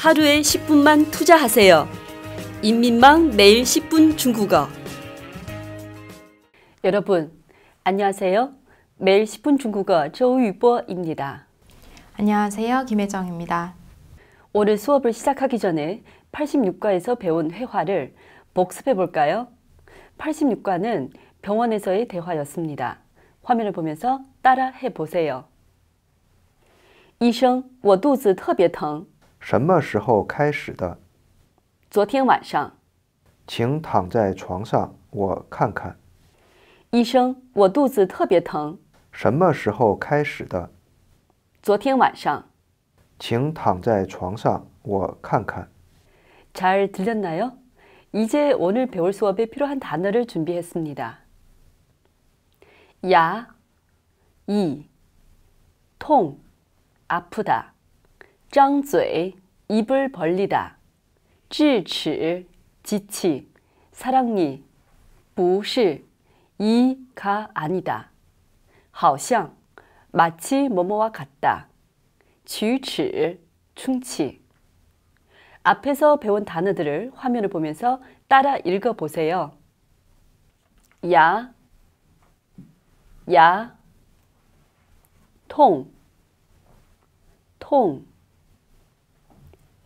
하루에 10분만 투자하세요. 인민망 매일 10분 중국어. 여러분, 안녕하세요. 매일 10분 중국어 조유보입니다. 안녕하세요. 김혜정입니다. 오늘 수업을 시작하기 전에 86과에서 배운 회화를 복습해 볼까요? 86과는 병원에서의 대화였습니다. 화면을 보면서 따라 해 보세요. 医生，我肚子特别疼。什么时候开始的？昨天晚上。请躺在床上，我看看。医生，我肚子特别疼。什么时候开始的？昨天晚上。请躺在床上，我看看。잘들렸나요이제오늘배울수업에필요한단어를준비했습니다야이통아프다 짱嘴 입을 벌리다. 智齿 지치, 사랑니. 不是 이가 아니다. 好像 마치 뭐뭐와 같다. 举齿 충치. 앞에서 배운 단어들을 화면을 보면서 따라 읽어 보세요. 야, 야, 통, 통.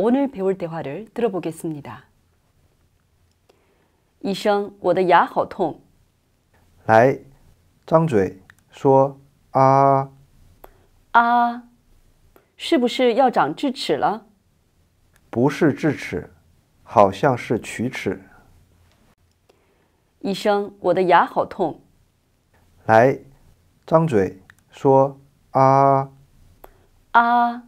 오늘배울대화를들어보겠습니다医生，我的牙好痛。来，张嘴说啊啊，是不是要长智齿了？不是智齿，好像是龋齿。医生，我的牙好痛。来，张嘴说啊啊。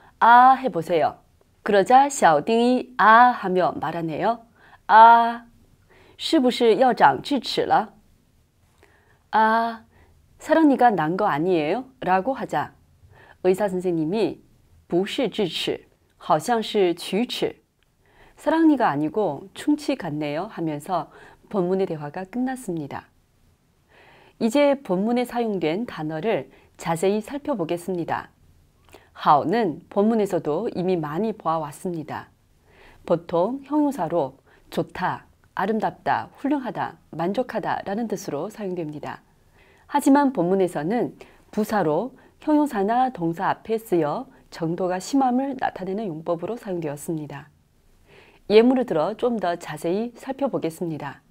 아 해보세요. 그러자 샤오딩이 아 하며 말하네요. 아, 是不是要长智齿了? 아, 사랑니가 난 거 아니에요? 라고 하자. 의사 선생님이 不是智齿,好像是龋齿. 사랑니가 아니고 충치 같네요 하면서 본문의 대화가 끝났습니다. 이제 본문에 사용된 단어를 자세히 살펴보겠습니다. 하오는 본문에서도 이미 많이 보아왔습니다. 보통 형용사로 좋다, 아름답다, 훌륭하다, 만족하다 라는 뜻으로 사용됩니다. 하지만 본문에서는 부사로 형용사나 동사 앞에 쓰여 정도가 심함을 나타내는 용법으로 사용되었습니다. 예문을 들어 좀 더 자세히 살펴보겠습니다.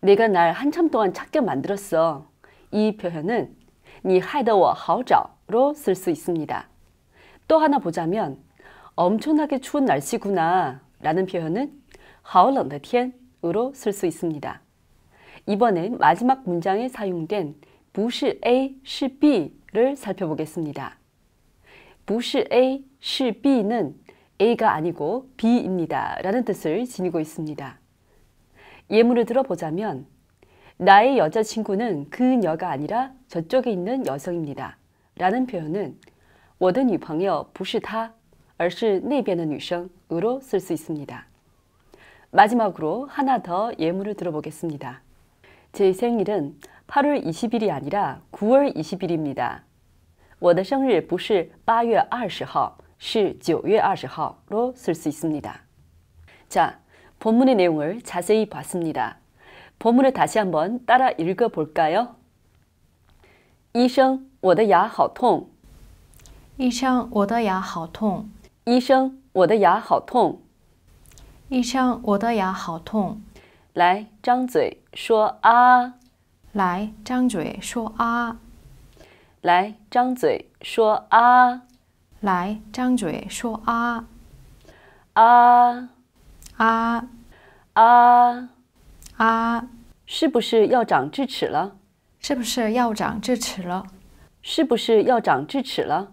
내가 날 한참 동안 찾게 만들었어. 이 표현은 니 하이더워 하오자로 쓸 수 있습니다. 또 하나 보자면 엄청나게 추운 날씨구나 라는 표현은 好冷的天으로 쓸 수 있습니다. 이번엔 마지막 문장에 사용된 不是 A, 是 B를 살펴보겠습니다. 不是 A, 是 B는 A가 아니고 B입니다. 라는 뜻을 지니고 있습니다. 예문을 들어보자면 나의 여자친구는 그녀가 아니라 저쪽에 있는 여성입니다. 라는 표현은 我的女朋友不是她而是那边的女生으로쓸수 있습니다. 마지막으로 하나 더 예문을 들어보겠습니다. 제 생일은 8월 20일이 아니라 9월 20일입니다. 我的生日不是8月20号,是9月20号로 쓸 수 있습니다. 자, 본문의 내용을 자세히 봤습니다. 본문을 다시 한번 따라 읽어볼까요? 医生,我的牙好痛.医生，我的牙好痛。医生，我的牙好痛。医生，我的牙好痛。来，张嘴说啊！来，张嘴说啊！来，张嘴说啊！来，张嘴说啊！啊！啊！啊！啊！是不是要长智齿了？是不是要长智齿了？是不是要长智齿了？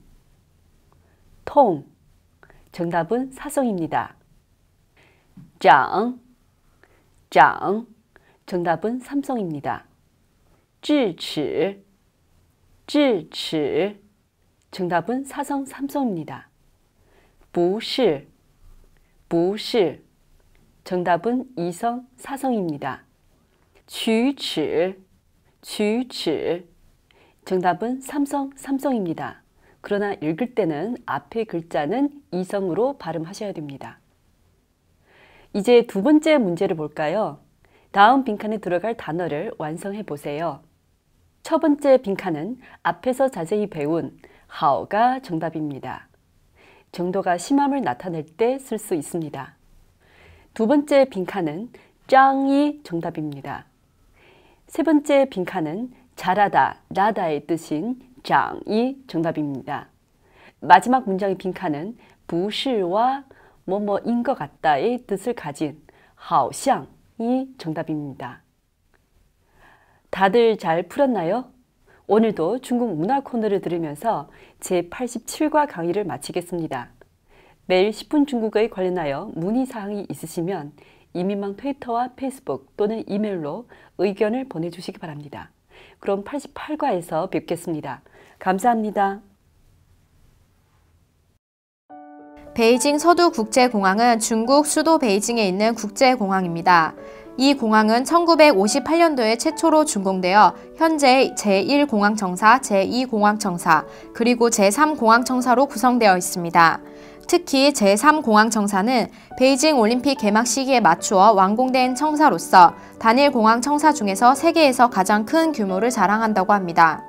통. 정답은 사성입니다. 장, 장. 정답은 삼성입니다. 智齿,智齿. 정답은 사성 삼성입니다. 不是,不是. 정답은 이성 사성입니다. 取齿,取齿. 정답은 삼성 삼성입니다. 그러나 읽을 때는 앞의 글자는 이성으로 발음하셔야 됩니다. 이제 두 번째 문제를 볼까요? 다음 빈칸에 들어갈 단어를 완성해 보세요. 첫 번째 빈칸은 앞에서 자세히 배운 하오가 정답입니다. 정도가 심함을 나타낼 때 쓸 수 있습니다. 두 번째 빈칸은 짱이 정답입니다. 세 번째 빈칸은 잘하다, 나다의 뜻인 장이 정답입니다. 마지막 문장의 빈칸은 부시와 뭐뭐인 것 같다의 뜻을 가진 好像이 정답입니다. 다들 잘 풀었나요? 오늘도 중국 문화 코너를 들으면서 제87과 강의를 마치겠습니다. 매일 10분 중국어에 관련하여 문의사항이 있으시면 이민망 트위터와 페이스북 또는 이메일로 의견을 보내주시기 바랍니다. 그럼 88과에서 뵙겠습니다. 감사합니다. 베이징 서두국제공항은 중국 수도 베이징에 있는 국제공항입니다. 이 공항은 1958년도에 최초로 준공되어 현재 제1공항청사, 제2공항청사, 그리고 제3공항청사로 구성되어 있습니다. 특히 제3공항청사는 베이징 올림픽 개막 시기에 맞추어 완공된 청사로서 단일 공항청사 중에서 세계에서 가장 큰 규모를 자랑한다고 합니다.